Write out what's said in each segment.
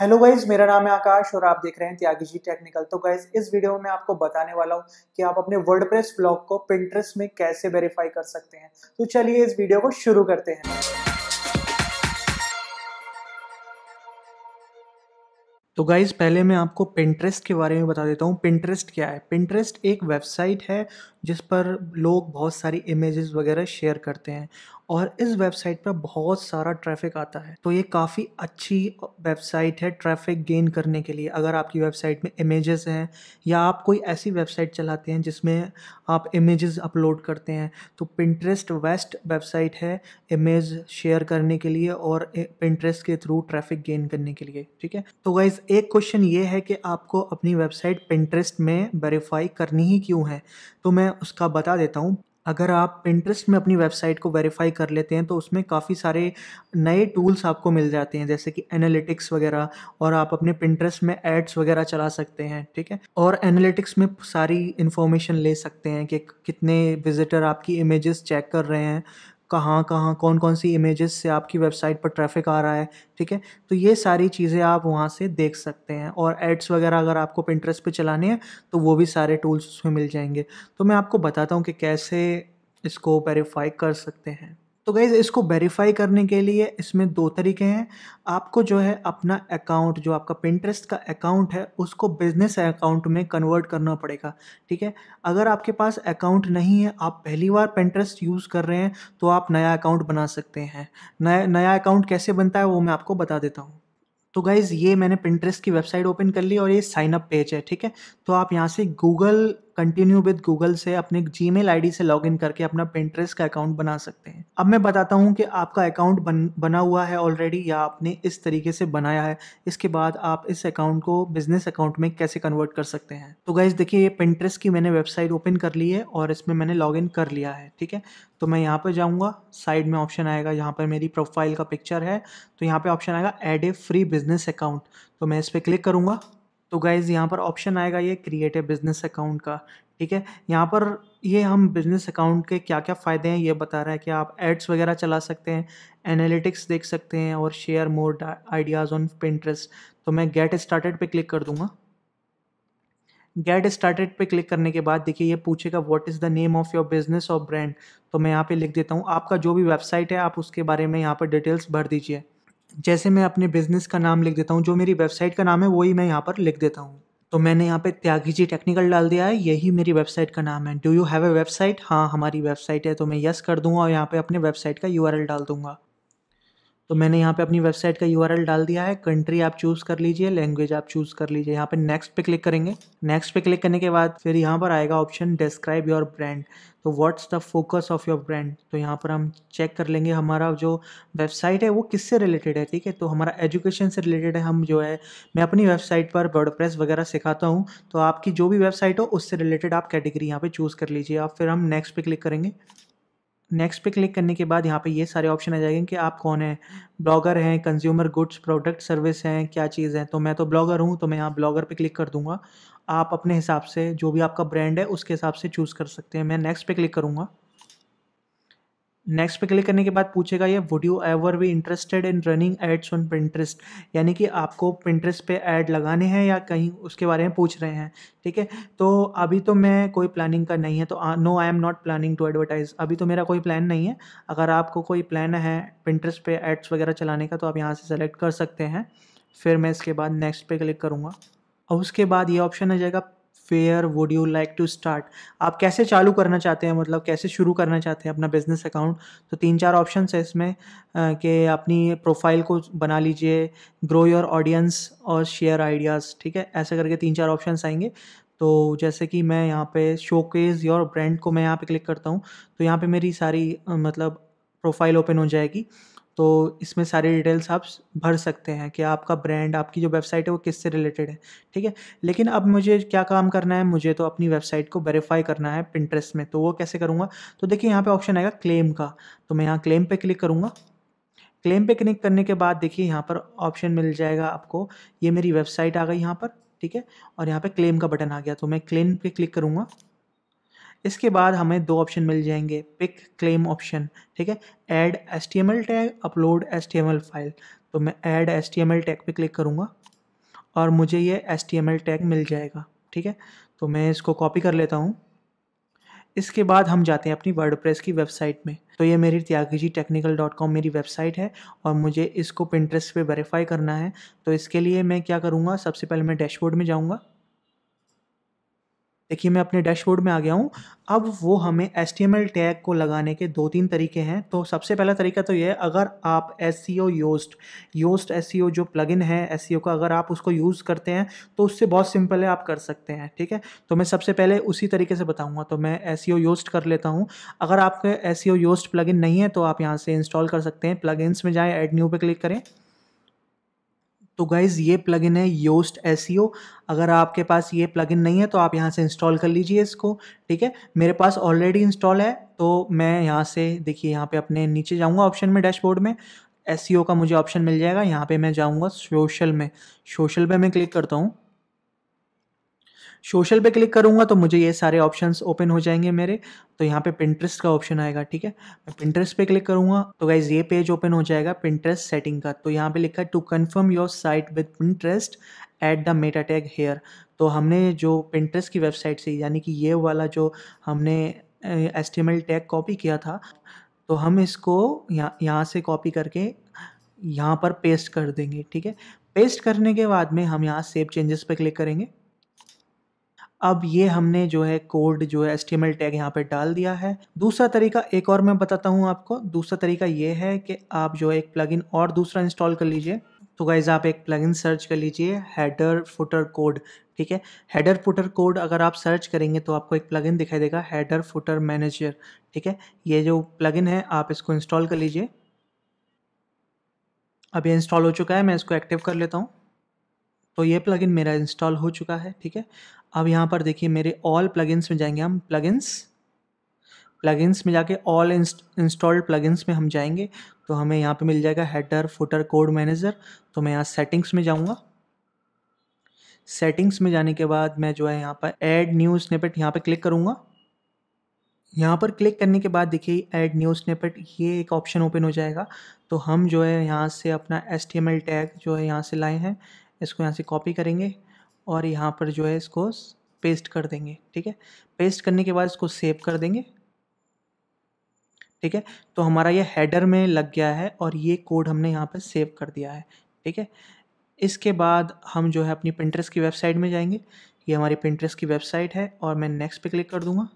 hello guys मेरा नाम है आकाश और आप देख रहे हैं त्यागी जी टेक्निकल तो गाइज इस वीडियो में आपको बताने वाला हूँ कि आप अपने प्रेस ब्लॉग को पिंट्रेस में कैसे वेरीफाई कर सकते हैं तो चलिए इस वीडियो को शुरू करते हैं तो गाइज़ पहले मैं आपको पिंट्रेस्ट के बारे में बता देता हूँ पिंट्रेस्ट क्या है पिंट्रेस्ट एक वेबसाइट है जिस पर लोग बहुत सारी इमेजेस वगैरह शेयर करते हैं और इस वेबसाइट पर बहुत सारा ट्रैफिक आता है तो ये काफ़ी अच्छी वेबसाइट है ट्रैफिक गेन करने के लिए अगर आपकी वेबसाइट में इमेजेस हैं या आप कोई ऐसी वेबसाइट चलाते हैं जिसमें आप इमेजेस अपलोड करते हैं तो पिंट्रेस्ट वेस्ट वेबसाइट है इमेज शेयर करने के लिए और पिंट्रेस्ट के थ्रू ट्रैफिक गेन करने के लिए ठीक है तो गाइज एक क्वेश्चन ये है कि आपको अपनी वेबसाइट पिंट्रेस्ट में वेरीफाई करनी ही क्यों है तो मैं उसका बता देता हूँ अगर आप पिंट्रेस्ट में अपनी वेबसाइट को वेरीफाई कर लेते हैं तो उसमें काफ़ी सारे नए टूल्स आपको मिल जाते हैं जैसे कि एनालिटिक्स वगैरह और आप अपने पिंट्रेस्ट में एड्स वगैरह चला सकते हैं ठीक है और एनालिटिक्स में सारी इन्फॉर्मेशन ले सकते हैं कि कितने विजिटर आपकी इमेजेस चेक कर रहे हैं कहाँ कहाँ कौन कौन सी इमेजेस से आपकी वेबसाइट पर ट्रैफिक आ रहा है ठीक है तो ये सारी चीज़ें आप वहाँ से देख सकते हैं और एड्स वगैरह अगर आपको पिंट्रेस पे चलाने हैं तो वो भी सारे टूल्स उसमें मिल जाएंगे तो मैं आपको बताता हूँ कि कैसे इसको वेरीफाई कर सकते हैं तो गैज़ इसको वेरीफाई करने के लिए इसमें दो तरीके हैं आपको जो है अपना अकाउंट जो आपका पिंट्रेस्ट का अकाउंट है उसको बिजनेस अकाउंट में कन्वर्ट करना पड़ेगा ठीक है अगर आपके पास अकाउंट नहीं है आप पहली बार पिंट्रेस्ट यूज़ कर रहे हैं तो आप नया अकाउंट बना सकते हैं नया नया अकाउंट कैसे बनता है वो मैं आपको बता देता हूँ तो गाइज़ ये मैंने पिंट्रेस्ट की वेबसाइट ओपन कर ली और ये साइन अप पेज है ठीक है तो आप यहाँ से गूगल कंटिन्यू विद गूगल से अपने जी मेल से लॉग इन करके अपना पिंट्रेस का अकाउंट बना सकते हैं अब मैं बताता हूँ कि आपका अकाउंट बन बना हुआ है ऑलरेडी या आपने इस तरीके से बनाया है इसके बाद आप इस अकाउंट को बिजनेस अकाउंट में कैसे कन्वर्ट कर सकते हैं तो गाइज देखिए ये पिंट्रेस की मैंने वेबसाइट ओपन कर ली है और इसमें मैंने लॉग इन कर लिया है ठीक है तो मैं यहाँ पर जाऊँगा साइड में ऑप्शन आएगा यहाँ पर मेरी प्रोफाइल का पिक्चर है तो यहाँ पर ऑप्शन आएगा add a free business account तो मैं इस पर क्लिक करूँगा तो गाइज़ यहाँ पर ऑप्शन आएगा ये क्रिएट ए बिज़नेस अकाउंट का ठीक है यहाँ पर ये हम बिज़नेस अकाउंट के क्या क्या फ़ायदे हैं ये बता रहा है कि आप एड्स वगैरह चला सकते हैं एनालिटिक्स देख सकते हैं और share more ideas on Pinterest तो मैं गेट स्टार्टेड पे क्लिक कर दूंगा गेट स्टार्टेड पे क्लिक करने के बाद देखिए ये पूछेगा what is the name of your business और ब्रांड तो मैं यहाँ पे लिख देता हूँ आपका जो भी वेबसाइट है आप उसके बारे में यहाँ पर डिटेल्स भर दीजिए जैसे मैं अपने बिजनेस का नाम लिख देता हूँ जो मेरी वेबसाइट का नाम है वही मैं यहाँ पर लिख देता हूँ तो मैंने यहाँ पे त्यागी जी टेक्निकल डाल दिया है यही मेरी वेबसाइट का नाम है do you have a website हाँ हमारी वेबसाइट है तो मैं यस कर दूंगा और यहाँ पे अपने वेबसाइट का यू डाल दूंगा तो मैंने यहाँ पे अपनी वेबसाइट का यू डाल दिया है कंट्री आप चूज़ कर लीजिए लैंग्वेज आप चूज़ कर लीजिए यहाँ पे नेक्स्ट पे क्लिक करेंगे नेक्स्ट पे क्लिक करने के बाद फिर यहाँ पर आएगा ऑप्शन डिस्क्राइब योर ब्रांड तो what's the focus of your brand तो यहाँ पर हम चेक कर लेंगे हमारा जो वेबसाइट है वो किससे रिलेटेड है ठीक है तो हमारा एजुकेशन से रिलेटेड है हम जो है मैं अपनी वेबसाइट पर वर्डप्रेस वगैरह सिखाता हूँ तो आपकी जो भी वेबसाइट हो उससे रिलेटेड आप कैटेगरी यहाँ पर चूज़ कर लीजिए आप फिर हम नेक्स्ट पे क्लिक करेंगे नेक्स्ट पे क्लिक करने के बाद यहाँ पे ये सारे ऑप्शन आ जाएंगे कि आप कौन हैं ब्लॉगर हैं कंज्यूमर गुड्स प्रोडक्ट सर्विस हैं क्या चीज़ है तो मैं तो ब्लॉगर हूँ तो मैं यहाँ ब्लॉगर पे क्लिक कर दूँगा आप अपने हिसाब से जो भी आपका ब्रांड है उसके हिसाब से चूज़ कर सकते हैं मैं नेक्स्ट पे क्लिक करूँगा नेक्स्ट पे क्लिक करने के बाद पूछेगा ये would you ever be interested in running ads on Pinterest यानी कि आपको पिंट्रेस्ट पे ऐड लगाने हैं या कहीं उसके बारे में पूछ रहे हैं ठीक है तो अभी तो मैं कोई प्लानिंग का नहीं है तो no I am not planning to advertise अभी तो मेरा कोई प्लान नहीं है अगर आपको कोई प्लान है पिंट्रेस्ट पे एड्स वगैरह चलाने का तो आप यहाँ से सेलेक्ट कर सकते हैं फिर मैं इसके बाद नेक्स्ट पे क्लिक करूँगा और उसके बाद ये ऑप्शन आ जाएगा where would you like to start आप कैसे चालू करना चाहते हैं मतलब कैसे शुरू करना चाहते हैं अपना बिजनेस अकाउंट तो तीन चार ऑप्शन है इसमें कि अपनी प्रोफाइल को बना लीजिए ग्रो योर ऑडियंस और शेयर आइडियाज़ ठीक है ऐसे करके तीन चार ऑप्शन आएंगे तो जैसे कि मैं यहाँ पे शोकेज योर ब्रांड को मैं यहाँ पे क्लिक करता हूँ तो यहाँ पे मेरी सारी मतलब प्रोफाइल ओपन हो जाएगी तो इसमें सारी डिटेल्स आप भर सकते हैं कि आपका ब्रांड आपकी जो वेबसाइट है वो किससे रिलेटेड है ठीक है लेकिन अब मुझे क्या काम करना है मुझे तो अपनी वेबसाइट को वेरीफाई करना है प्रिंटरेस्ट में तो वो कैसे करूँगा तो देखिए यहाँ पर ऑप्शन आएगा क्लेम का तो मैं यहाँ क्लेम पर क्लिक करूँगा क्लेम पे क्लिक करने के बाद देखिए यहाँ पर ऑप्शन मिल जाएगा आपको ये मेरी वेबसाइट आ गई यहाँ पर ठीक है और यहाँ पे क्लेम का बटन आ गया तो मैं क्लेम पे क्लिक करूँगा इसके बाद हमें दो ऑप्शन मिल जाएंगे पिक क्लेम ऑप्शन ठीक है add S tag upload S file तो मैं ऐड एस टैग पे क्लिक करूँगा और मुझे ये एस टैग मिल जाएगा ठीक है तो मैं इसको कॉपी कर लेता हूँ इसके बाद हम जाते हैं अपनी प्रेस की वेबसाइट में तो ये मेरी Tyagi ji technical dot com मेरी वेबसाइट है और मुझे इसको प्रिंटरेस्ट पे वेरीफाई करना है तो इसके लिए मैं क्या करूँगा सबसे पहले मैं डैशबोर्ड में जाऊँगा देखिए मैं अपने डैशबोर्ड में आ गया हूँ अब वो हमें एस टैग को लगाने के दो तीन तरीके हैं तो सबसे पहला तरीका तो ये है अगर आप S C O Yoast Yoast S जो प्लगइन है एस का अगर आप उसको यूज़ करते हैं तो उससे बहुत सिंपल है आप कर सकते हैं ठीक है तो मैं सबसे पहले उसी तरीके से बताऊँगा तो मैं एस योस्ट कर लेता हूँ अगर आपके एस योस्ट प्लगइन नहीं है तो आप यहाँ से इंस्टॉल कर सकते हैं प्लगइन्स में जाएँ एड न्यू पर क्लिक करें तो गाइज़ ये प्लगइन है योस्ट एस e अगर आपके पास ये प्लगइन नहीं है तो आप यहाँ से इंस्टॉल कर लीजिए इसको ठीक है मेरे पास ऑलरेडी इंस्टॉल है तो मैं यहाँ से देखिए यहाँ पे अपने नीचे जाऊँगा ऑप्शन में डैशबोर्ड में एस e का मुझे ऑप्शन मिल जाएगा यहाँ पे मैं जाऊँगा सोशल में सोशल पे मैं क्लिक करता हूँ सोशल पे क्लिक करूँगा तो मुझे ये सारे ऑप्शन ओपन हो जाएंगे मेरे तो यहाँ पे पिंट्रेस्ट का ऑप्शन आएगा ठीक है मैं पिंट्रेस्ट पे क्लिक करूँगा तो गाइज ये पेज ओपन हो जाएगा पिंट्रेस्ट सेटिंग का तो यहाँ पे लिखा है to confirm your site with Pinterest at the meta tag here तो हमने जो पिंट्रेस्ट की वेबसाइट से यानी कि ये वाला जो हमने एस टैग कॉपी किया था तो हम इसको यहाँ यहाँ से कॉपी करके यहाँ पर पेस्ट कर देंगे ठीक है पेस्ट करने के बाद में हम यहाँ सेव चेंजेस पर क्लिक करेंगे अब ये हमने जो है कोड जो है एस टैग यहाँ पर डाल दिया है दूसरा तरीका एक और मैं बताता हूँ आपको दूसरा तरीका ये है कि आप जो है एक प्लगइन और दूसरा इंस्टॉल कर लीजिए तो गाइज़ आप एक प्लगइन सर्च कर लीजिए हेडर फुटर कोड ठीक है हेडर फुटर कोड अगर आप सर्च करेंगे तो आपको एक प्लगइन दिखाई देगा हेडर फुटर मैनेजर ठीक है ये जो प्लगइन है आप इसको इंस्टॉल कर लीजिए अब ये इंस्टॉल हो चुका है मैं इसको एक्टिव कर लेता हूँ तो ये प्लगइन मेरा इंस्टॉल हो चुका है ठीक है अब यहाँ पर देखिए मेरे ऑल प्लगइन्स में जाएंगे हम प्लगइन्स प्लगइन्स में जाके ऑल इंस्टॉल्ड प्लगइन्स में हम जाएंगे तो हमें यहाँ पे मिल जाएगा हेडर फुटर कोड मैनेजर तो मैं यहाँ सेटिंग्स में जाऊँगा सेटिंग्स में जाने के बाद मैं जो है यहाँ पर ऐड न्यू स्नेपेट यहाँ पर क्लिक करूँगा यहाँ पर क्लिक करने के बाद देखिए ऐड न्यू स्नेपेट ये एक ऑप्शन ओपन हो जाएगा तो हम जो है यहाँ से अपना एस टैग जो है यहाँ से लाए हैं इसको यहाँ से कॉपी करेंगे और यहाँ पर जो है इसको पेस्ट कर देंगे ठीक है पेस्ट करने के बाद इसको सेव कर देंगे ठीक है तो हमारा ये हेडर में लग गया है और ये कोड हमने यहाँ पर सेव कर दिया है ठीक है इसके बाद हम जो है अपनी प्रिंट्रेस की वेबसाइट में जाएंगे ये हमारी प्रिंट्रेस की वेबसाइट है और मैं नेक्स्ट पे क्लिक कर दूंगा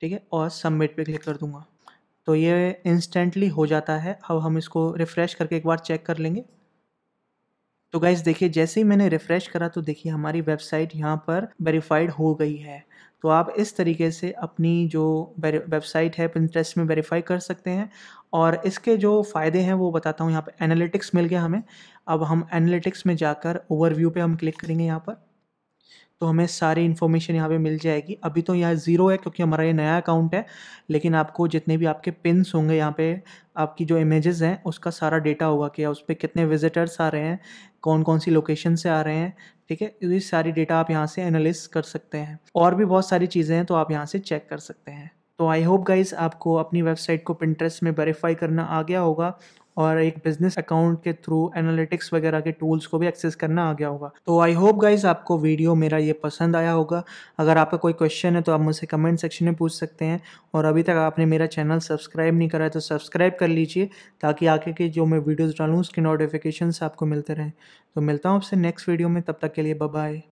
ठीक है और सबमिट पे क्लिक कर दूंगा तो ये इंस्टेंटली हो जाता है अब हम इसको रिफ़्रेश करके एक बार चेक कर लेंगे तो गाइज देखिए जैसे ही मैंने रिफ़्रेश करा तो देखिए हमारी वेबसाइट यहाँ पर वेरीफाइड हो गई है तो आप इस तरीके से अपनी जो वेबसाइट है पिंट्रेस्ट में वेरीफाई कर सकते हैं और इसके जो फ़ायदे हैं वो बताता हूँ यहाँ पर एनालिटिक्स मिल गया हमें अब हम एनालिटिक्स में जाकर ओवरव्यू पे हम क्लिक करेंगे यहाँ पर तो हमें सारी इन्फॉर्मेशन यहाँ पे मिल जाएगी अभी तो यहाँ ज़ीरो है क्योंकि हमारा ये नया अकाउंट है लेकिन आपको जितने भी आपके पिनस होंगे यहाँ पे आपकी जो इमेजेस हैं उसका सारा डेटा होगा कि उस पर कितने विजिटर्स आ रहे हैं कौन कौन सी लोकेशन से आ रहे हैं ठीक है ये सारी डेटा आप यहाँ से एनालिस कर सकते हैं और भी बहुत सारी चीज़ें हैं तो आप यहाँ से चेक कर सकते हैं तो आई होप गाइज आपको अपनी वेबसाइट को प्रिंट्रेस में वेरीफाई करना आ गया होगा और एक बिजनेस अकाउंट के थ्रू एनालिटिक्स वगैरह के टूल्स को भी एक्सेस करना आ गया होगा तो आई होप गाइज आपको वीडियो मेरा ये पसंद आया होगा अगर आपका कोई क्वेश्चन है तो आप मुझसे कमेंट सेक्शन में पूछ सकते हैं और अभी तक आपने मेरा चैनल सब्सक्राइब नहीं करा है तो सब्सक्राइब कर लीजिए ताकि आगे के जो मैं वीडियोज़ डालूँ उसके नोटिफिकेशन आपको मिलते रहें तो मिलता हूँ आपसे नेक्स्ट वीडियो में तब तक के लिए बाय